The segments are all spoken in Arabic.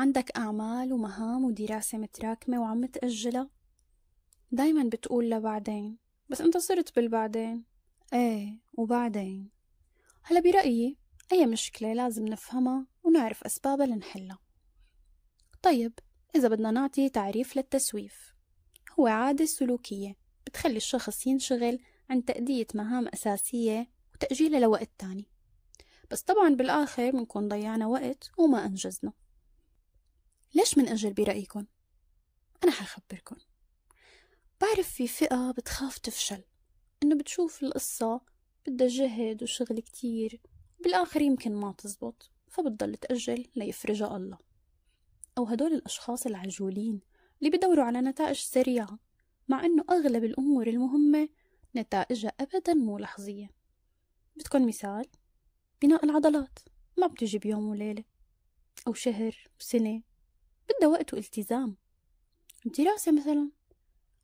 عندك أعمال ومهام ودراسة متراكمة وعم تأجلها دايما بتقول لبعدين بس انت صرت بالبعدين ايه وبعدين هلا برأيي أي مشكلة لازم نفهمها ونعرف أسبابها لنحلها طيب إذا بدنا نعطي تعريف للتسويف هو عادة سلوكية بتخلي الشخص ينشغل عن تأدية مهام أساسية وتأجيلها لوقت تاني بس طبعا بالآخر بنكون ضيعنا وقت وما أنجزنا ليش منأجل برأيكم؟ أنا حخبركم بعرف في فئة بتخاف تفشل إنه بتشوف القصة بدها جهد وشغل كتير بالآخر يمكن ما تزبط فبتضل تأجل ليفرجها الله أو هدول الأشخاص العجولين اللي بدوروا على نتائج سريعة مع إنه أغلب الأمور المهمة نتائجها أبدا مو لحظية بدكم مثال بناء العضلات ما بتجي بيوم وليلة أو شهر وسنة بدها وقت والتزام الدراسة مثلا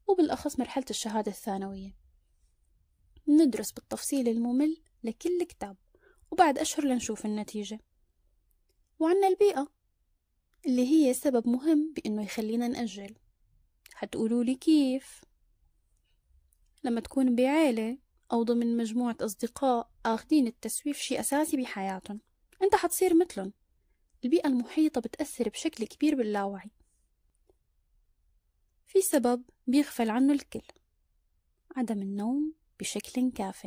وبالأخص مرحلة الشهادة الثانوية ندرس بالتفصيل الممل لكل كتاب وبعد أشهر لنشوف النتيجة وعنا البيئة اللي هي سبب مهم بأنه يخلينا نأجل حتقولوا لي كيف لما تكون بعيلة أو ضمن مجموعة أصدقاء آخدين التسويف شي أساسي بحياتهم أنت حتصير مثلهم البيئة المحيطة بتأثر بشكل كبير باللاوعي في سبب بيغفل عنه الكل عدم النوم بشكل كاف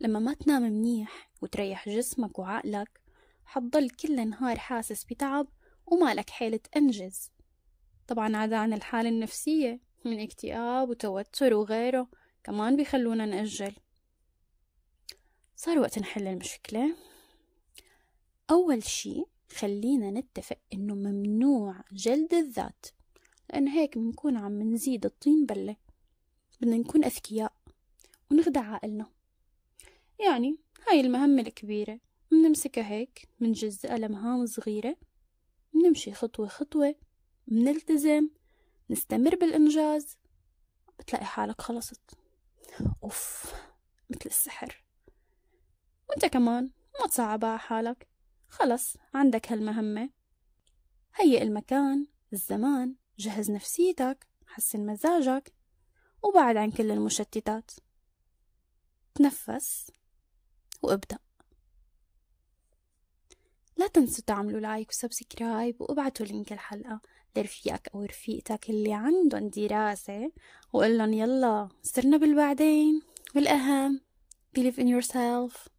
لما ما تنام منيح وتريح جسمك وعقلك حتضل كل نهار حاسس بتعب ومالك حيلة أنجز طبعا عدا عن الحالة النفسية من اكتئاب وتوتر وغيره كمان بيخلونا نأجل صار وقت نحل المشكلة أول شي خلينا نتفق إنه ممنوع جلد الذات لأن هيك بنكون عم نزيد الطين بلة بدنا نكون أذكياء ونخدع عقلنا يعني هاي المهمة الكبيرة بنمسكها هيك بنجزئها لمهام صغيرة بنمشي خطوة خطوة بنلتزم نستمر بالإنجاز بتلاقي حالك خلصت أوف مثل السحر وانت كمان ما تصعبها على حالك خلص عندك هالمهمة هيئ المكان الزمان جهز نفسيتك حسن مزاجك وبعد عن كل المشتتات تنفس وابدأ لا تنسوا تعملوا لايك وسبسكرايب وابعتوا لينك الحلقة لرفيقك أو رفيقتك اللي عندهم دراسة وقلن يلا صرنا بالبعدين والأهم believe in yourself